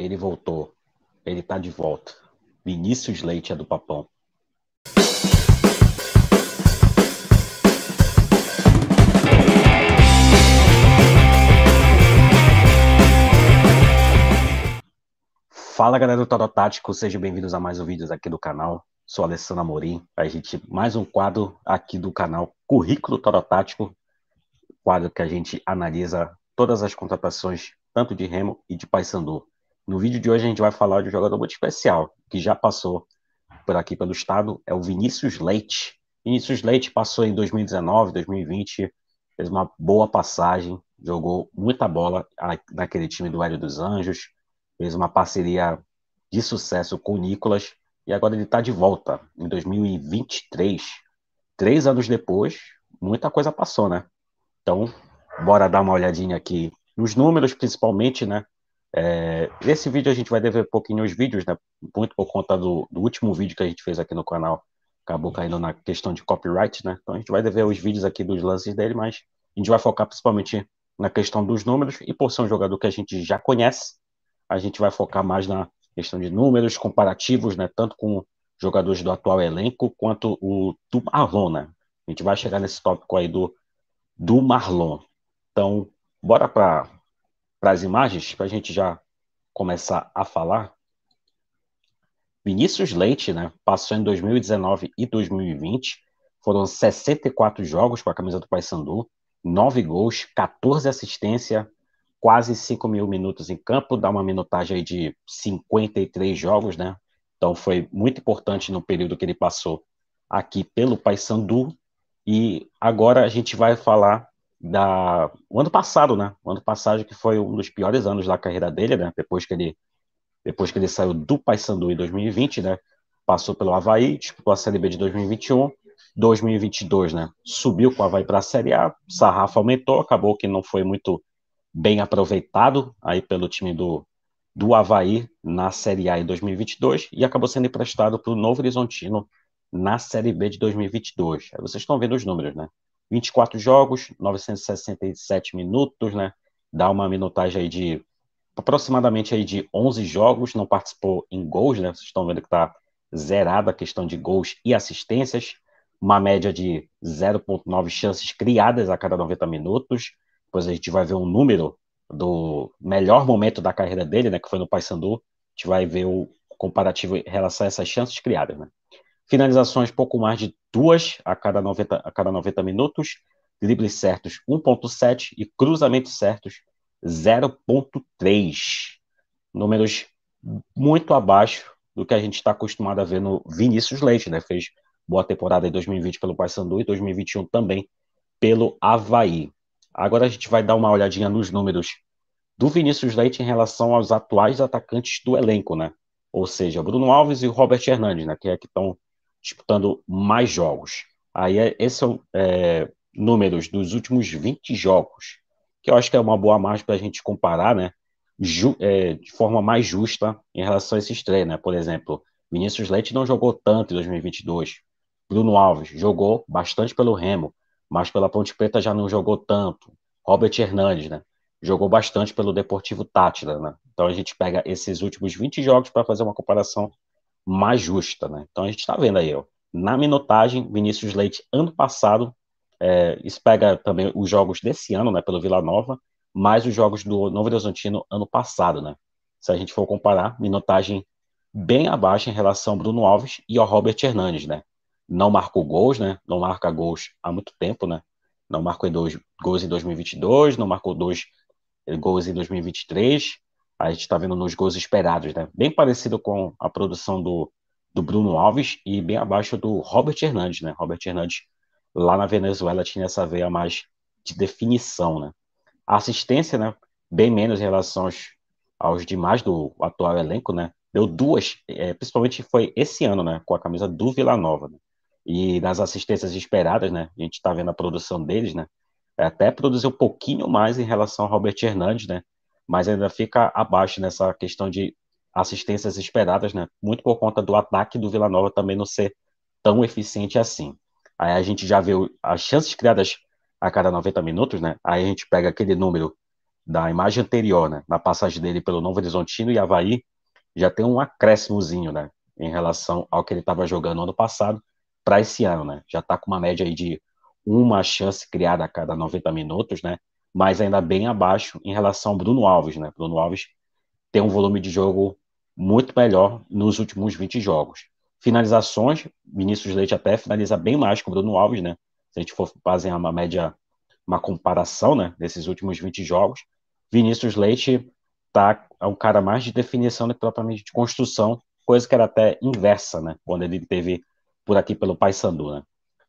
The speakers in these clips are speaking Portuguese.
Ele voltou. Ele tá de volta. Vinícius Leite é do Papão. Fala galera do Tarot Tático, sejam bem-vindos a mais um vídeo aqui do canal. Sou Alessandro Amorim. A gente mais um quadro aqui do canal Currículo Tarot Tático, quadro que a gente analisa todas as contratações tanto de Remo e de Paysandu. No vídeo de hoje a gente vai falar de um jogador muito especial, que já passou por aqui pelo estado, é o Vinícius Leite. Vinícius Leite passou em 2019, 2020, fez uma boa passagem, jogou muita bola naquele time do Hélio dos Anjos, fez uma parceria de sucesso com o Nicolas e agora ele está de volta em 2023. Três anos depois, muita coisa passou, né? Então, bora dar uma olhadinha aqui nos números, principalmente, né? É, esse vídeo a gente vai dever pouquinho os vídeos, né? Muito por conta do, do, último vídeo que a gente fez aqui no canal, acabou caindo na questão de copyright, né? Então a gente vai dever os vídeos aqui dos lances dele, mas a gente vai focar principalmente na questão dos números e por ser um jogador que a gente já conhece, a gente vai focar mais na questão de números comparativos, né? Tanto com jogadores do atual elenco quanto o do Marlon, né? A gente vai chegar nesse tópico aí do do Marlon. Então, bora para para as imagens, para a gente já começar a falar, Vinícius Leite né, passou em 2019 e 2020, foram 64 jogos com a camisa do Paysandu, 9 gols, 14 assistências, quase 5 mil minutos em campo, dá uma minutagem aí de 53 jogos, né? Então foi muito importante no período que ele passou aqui pelo Paysandu. E agora a gente vai falar da o ano passado, né? O ano passado que foi um dos piores anos da carreira dele, né? Depois que ele depois que ele saiu do Paysandu em 2020, né? Passou pelo Havaí, disputou a Série B de 2021, 2022, né? Subiu com o Havaí para a Série A, sarrafo aumentou, acabou que não foi muito bem aproveitado aí pelo time do do Havaí na Série A em 2022 e acabou sendo emprestado para o Novo Horizontino na Série B de 2022. Aí vocês estão vendo os números, né? 24 jogos, 967 minutos, né? Dá uma minutagem aí de aproximadamente aí de 11 jogos, não participou em gols, né? Vocês estão vendo que tá zerada a questão de gols e assistências, uma média de 0.9 chances criadas a cada 90 minutos. Depois a gente vai ver um número do melhor momento da carreira dele, né, que foi no Paysandu. A gente vai ver o comparativo em relação a essas chances criadas, né? finalizações pouco mais de duas a cada 90, a cada 90 minutos, dribles certos 1.7 e cruzamentos certos 0.3. Números muito abaixo do que a gente está acostumado a ver no Vinícius Leite, né? Fez boa temporada em 2020 pelo Paysandu e 2021 também pelo Havaí. Agora a gente vai dar uma olhadinha nos números do Vinícius Leite em relação aos atuais atacantes do elenco, né? Ou seja, Bruno Alves e Robert Hernandes, né? Que é que estão disputando mais jogos. Aí é, esses são é, números dos últimos 20 jogos, que eu acho que é uma boa margem para a gente comparar, né? Ju, é, de forma mais justa em relação a esses três, né? Por exemplo, Vinícius Leite não jogou tanto em 2022. Bruno Alves jogou bastante pelo Remo, mas pela Ponte Preta já não jogou tanto. Robert Hernandes, né? Jogou bastante pelo Deportivo Tátila, né? Então a gente pega esses últimos 20 jogos para fazer uma comparação mais justa, né? Então a gente está vendo aí, ó, na minutagem, Vinícius Leite, ano passado, é, isso pega também os jogos desse ano, né, pelo Vila Nova, mais os jogos do Novo Horizontino ano passado, né? Se a gente for comparar, minutagem bem abaixo em relação ao Bruno Alves e ao Robert Hernandes, né? Não marcou gols, né? Não marca gols há muito tempo, né? Não marcou dois gols em 2022, não marcou dois eh, gols em 2023, a gente está vendo nos gols esperados, né? Bem parecido com a produção do, do Bruno Alves e bem abaixo do Robert Hernandes, né? Robert Hernandes lá na Venezuela tinha essa veia mais de definição, né? A assistência, né? Bem menos em relação aos, aos demais do atual elenco, né? Deu duas, é, principalmente foi esse ano, né? Com a camisa do Vila Nova, né? E nas assistências esperadas, né? A gente está vendo a produção deles, né? Até produziu um pouquinho mais em relação ao Robert Hernandes, né? mas ainda fica abaixo nessa questão de assistências esperadas, né? Muito por conta do ataque do Vila Nova também não ser tão eficiente assim. Aí a gente já viu as chances criadas a cada 90 minutos, né? Aí a gente pega aquele número da imagem anterior, né? Na passagem dele pelo Novo Horizontino e Havaí, já tem um acréscimozinho, né? Em relação ao que ele estava jogando ano passado para esse ano, né? Já está com uma média aí de uma chance criada a cada 90 minutos, né? mas ainda bem abaixo em relação ao Bruno Alves, né? Bruno Alves tem um volume de jogo muito melhor nos últimos 20 jogos. Finalizações, Vinícius Leite até finaliza bem mais que o Bruno Alves, né? Se a gente for fazer uma média, uma comparação, né, desses últimos 20 jogos, Vinícius Leite tá é um cara mais de definição do que propriamente de construção, coisa que era até inversa, né, quando ele teve por aqui pelo Paysandu, né?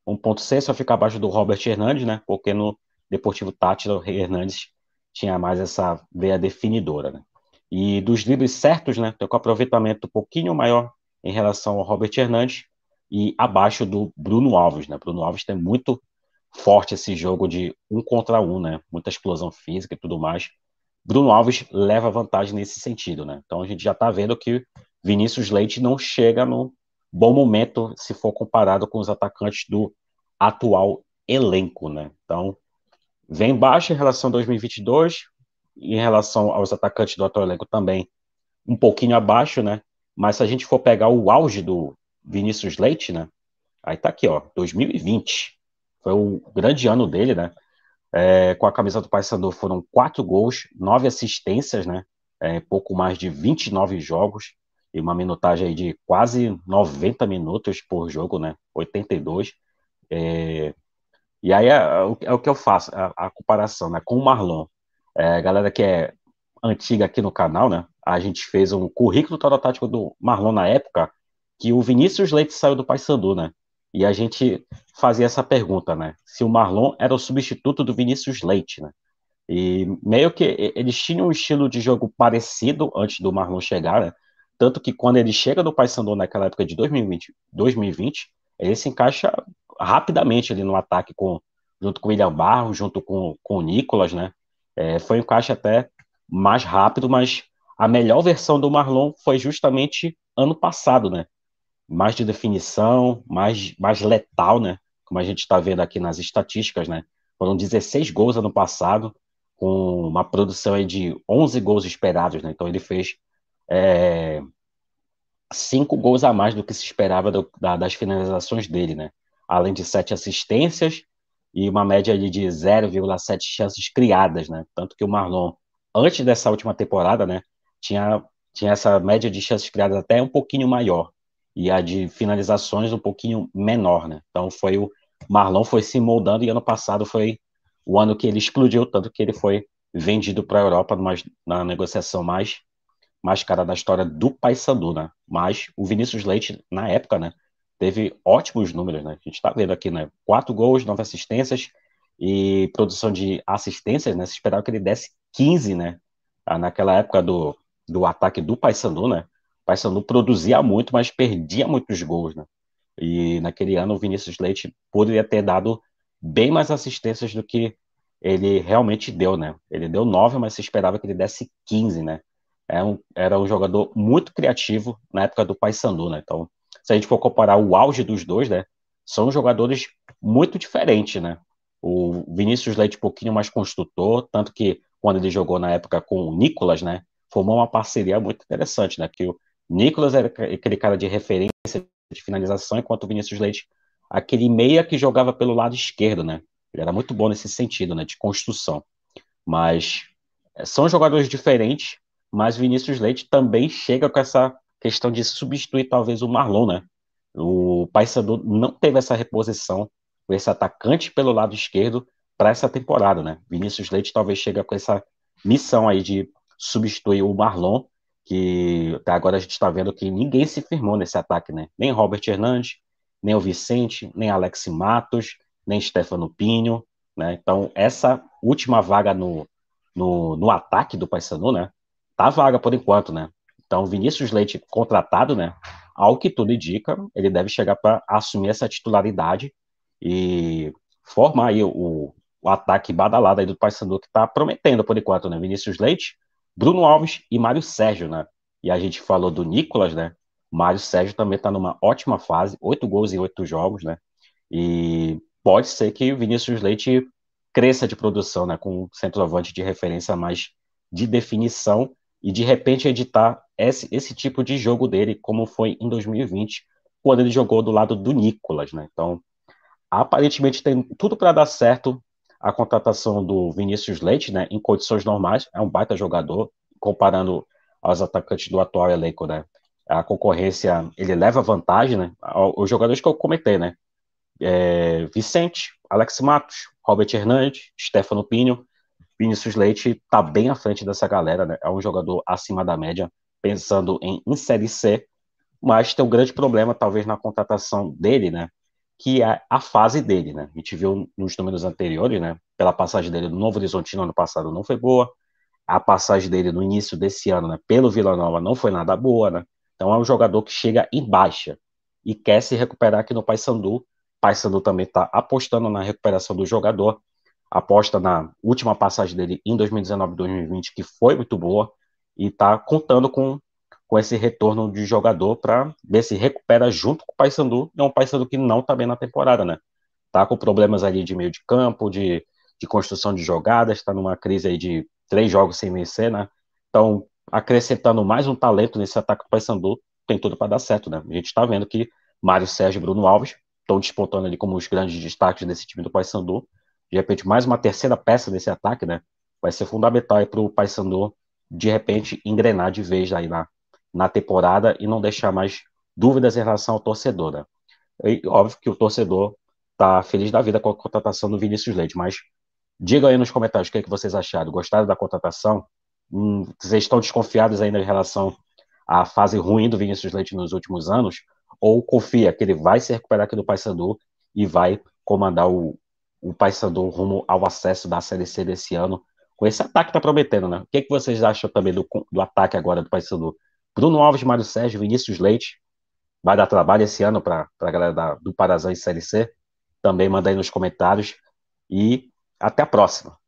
1.6 só fica abaixo do Robert Hernandes, né? Porque no Deportivo Tátila Hernandes tinha mais essa veia definidora, né? E dos livros certos, né, tem um aproveitamento um pouquinho maior em relação ao Robert Hernandes e abaixo do Bruno Alves, né? Bruno Alves tem muito forte esse jogo de um contra um, né? Muita explosão física e tudo mais. Bruno Alves leva vantagem nesse sentido, né? Então a gente já está vendo que Vinícius Leite não chega no bom momento se for comparado com os atacantes do atual elenco, né? Então vem baixo em relação a 2022, em relação aos atacantes do atual elenco também um pouquinho abaixo, né? Mas se a gente for pegar o auge do Vinícius Leite, né? Aí tá aqui, ó, 2020. Foi o grande ano dele, né? É, com a camisa do Paysandu foram quatro gols, nove assistências, né? É, pouco mais de 29 jogos e uma minutagem de quase 90 minutos por jogo, né? 82. É, e aí é, é, é o que eu faço, a, a, comparação né, com o Marlon. É, a galera que é antiga aqui no canal, né? A gente fez um currículo total tático do Marlon na época que o Vinícius Leite saiu do Paysandu, né? E a gente fazia essa pergunta, né? Se o Marlon era o substituto do Vinícius Leite, né? E meio que eles tinham um estilo de jogo parecido antes do Marlon chegar, né? Tanto que quando ele chega do Paysandu naquela época de 2020, 2020 ele se encaixa rapidamente ali no ataque com junto com o William Barros, junto com, com o Nicolas, né? É, foi um encaixe até mais rápido, mas a melhor versão do Marlon foi justamente ano passado, né? Mais de definição, mais, mais letal, né? Como a gente está vendo aqui nas estatísticas, né? Foram 16 gols ano passado, com uma produção de 11 gols esperados, né? Então ele fez é, cinco gols a mais do que se esperava do, da, das finalizações dele, né? além de sete assistências e uma média de 0,7 chances criadas, né? Tanto que o Marlon, antes dessa última temporada, né, tinha, tinha essa média de chances criadas até um pouquinho maior e a de finalizações um pouquinho menor, né? Então foi o Marlon foi se moldando e ano passado foi o ano que ele explodiu, tanto que ele foi vendido para a Europa numa, na negociação mais mais cara da história do Paysandu, né? Mas o Vinícius Leite na época, né, teve ótimos números, né? A gente está vendo aqui, né? Quatro gols, nove assistências e produção de assistências, né? Se esperava que ele desse 15, né? Ah, naquela época do, do ataque do Paysandu, né? O Paysandu produzia muito, mas perdia muitos gols, né? E naquele ano o Vinícius Leite poderia ter dado bem mais assistências do que ele realmente deu, né? Ele deu nove, mas se esperava que ele desse 15, né? Era é um, era um jogador muito criativo na época do Paysandu, né? Então, se a gente for comparar o auge dos dois, né, são jogadores muito diferentes, né? O Vinícius Leite um pouquinho mais construtor, tanto que quando ele jogou na época com o Nicolas, né, formou uma parceria muito interessante, né? Que o Nicolas era aquele cara de referência de finalização, enquanto o Vinícius Leite aquele meia que jogava pelo lado esquerdo, né? Ele era muito bom nesse sentido, né, de construção. Mas eh, são jogadores diferentes, mas Vinícius Leite também chega com essa questão de substituir talvez o Marlon, né? O Paysandu não teve essa reposição com esse atacante pelo lado esquerdo para essa temporada, né? Vinícius Leite talvez chega com essa missão aí de substituir o Marlon, que até agora a gente está vendo que ninguém se firmou nesse ataque, né? Nem Robert Hernandes, nem o Vicente, nem Alex Matos, nem Stefano Pinho, né? Então, essa última vaga no, no, no ataque do Paysandu, né? Tá vaga por enquanto, né? Então, Vinícius Leite contratado, né? Ao que tudo indica, ele deve chegar para assumir essa titularidade e formar aí o, o ataque badalado aí do Paysandu que está prometendo por enquanto, né? Vinícius Leite, Bruno Alves e Mário Sérgio, né? E a gente falou do Nicolas, né? Mário Sérgio também está numa ótima fase, oito gols em oito jogos, né? E pode ser que o Vinícius Leite cresça de produção, né? Com um centroavante de referência mais de definição e de repente editar esse, esse tipo de jogo dele, como foi em 2020, quando ele jogou do lado do Nicolas, né? Então, aparentemente tem tudo para dar certo a contratação do Vinícius Leite, né? Em condições normais, é um baita jogador, comparando aos atacantes do atual elenco, né? A concorrência, ele leva vantagem, né? Os jogadores que eu comentei, né? É, Vicente, Alex Matos, Robert Hernandes, Stefano Pinho, Vinícius Leite está bem à frente dessa galera, né? é um jogador acima da média, pensando em, Série C, mas tem um grande problema, talvez, na contratação dele, né? que é a fase dele, né? A gente viu nos números anteriores, né? Pela passagem dele no Novo Horizonte no ano passado não foi boa. A passagem dele no início desse ano, né? Pelo Vila Nova não foi nada boa, né? Então é um jogador que chega em baixa e quer se recuperar aqui no Paysandu. Paysandu também está apostando na recuperação do jogador aposta na última passagem dele em 2019-2020, que foi muito boa, e está contando com, com esse retorno de jogador para ver se recupera junto com o Paysandu, é um Paysandu que não está bem na temporada, né? Tá com problemas ali de meio de campo, de, de construção de jogadas, está numa crise aí de três jogos sem vencer, né? Então, acrescentando mais um talento nesse ataque do Paysandu, tem tudo para dar certo, né? A gente está vendo que Mário Sérgio e Bruno Alves estão despontando ali como os grandes destaques desse time do Paysandu, de repente, mais uma terceira peça desse ataque, né? Vai ser fundamental para o Paysandu, de repente, engrenar de vez aí na, na temporada e não deixar mais dúvidas em relação ao torcedor, né? E, óbvio que o torcedor tá feliz da vida com a contratação do Vinícius Leite, mas diga aí nos comentários o que, é que vocês acharam. Gostaram da contratação? Hum, vocês estão desconfiados ainda em relação à fase ruim do Vinícius Leite nos últimos anos? Ou confia que ele vai se recuperar aqui do Paysandu e vai comandar o, o Paysandu rumo ao acesso da Série C desse ano, com esse ataque tá prometendo, né? O que, é que vocês acham também do, do ataque agora do Paysandu? Bruno Alves, Mário Sérgio, Vinícius Leite, vai dar trabalho esse ano para a galera da, do Parazão e Série C? Também manda aí nos comentários e até a próxima.